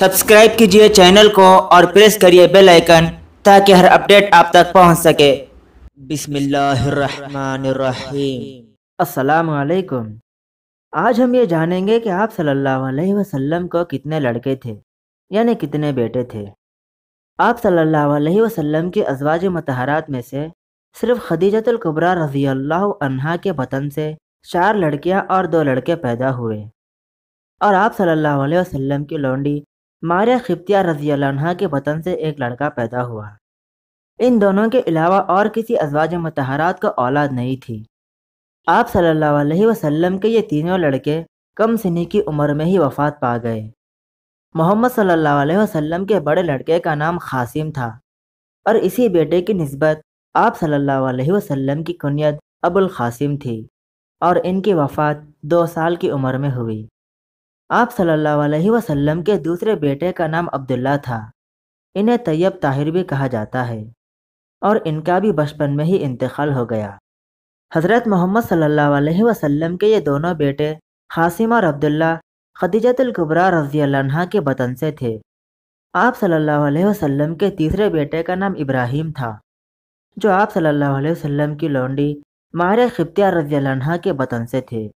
subscribe कीजिए channel को और प्रेस करिए बेल आइकन ताकि हर अपडेट आप तक पहुंच सके बिस्मिल्लाहिर्रहमानिर्रहीम अस्सलाम वालेकुम आज हम ये जानेंगे कि आप सल्लल्लाहु अलैहि वसल्लम को कितने लड़के थे यानी कितने बेटे थे आप सल्लल्लाहु अलैहि वसल्लम की अजवाज मतहरात में से सिर्फ खदीजतुल कुबरा रजी अल्लाह अनहा के वतन से चार लड़कियाँ और दो लड़के पैदा हुए और आप सल्लल्लाहु अलैहि वसल्लम की लौंडी मारिया खिफ्तिया रजी के वतन से एक लड़का पैदा हुआ इन दोनों के अलावा और किसी अजवाज मतहरात का औलाद नहीं थी आप सल्लल्लाहु वसल्लम के ये तीनों लड़के कम सिनी की उम्र में ही वफात पा गए मोहम्मद सल्लल्लाहु अलैहि वसल्लम के बड़े लड़के का नाम खासिम था और इसी बेटे की नस्बत आप सल्लल्लाहु अलैहि वसल्लम की कुनियत अबुल खासिम थी और इनकी वफात दो साल की उम्र में हुई आप सल्लल्लाहु अलैहि वसल्लम के दूसरे बेटे का नाम अब्दुल्ला था इन्हें तैयब ताहिर भी कहा जाता है और इनका भी बचपन में ही इंतकाल हो गया हज़रत मोहम्मद सल्लल्लाहु अलैहि वसल्लम के ये दोनों बेटे हासिम और अब्दुल्ला खदीजतुल्कुबरा रजी अल्लाह के वतन से थे आप सल्लल्लाहु अलैहि वसल्लम के तीसरे बेटे का नाम इब्राहिम था जो आप सल्लल्लाहु अलैहि वसल्लम की लौंडी मारे खिप्तिया रजी अल्लाह के वतन से थे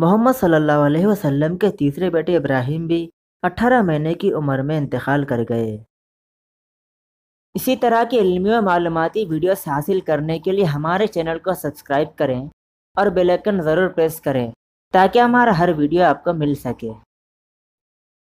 मोहम्मद सल्लल्लाहु अलैहि वसल्लम के तीसरे बेटे इब्राहिम भी 18 महीने की उम्र में इंतकाल कर गए इसी तरह की इलमी और मालूमती वीडियोस हासिल करने के लिए हमारे चैनल को सब्सक्राइब करें और बेल आइकन ज़रूर प्रेस करें ताकि हमारा हर वीडियो आपको मिल सके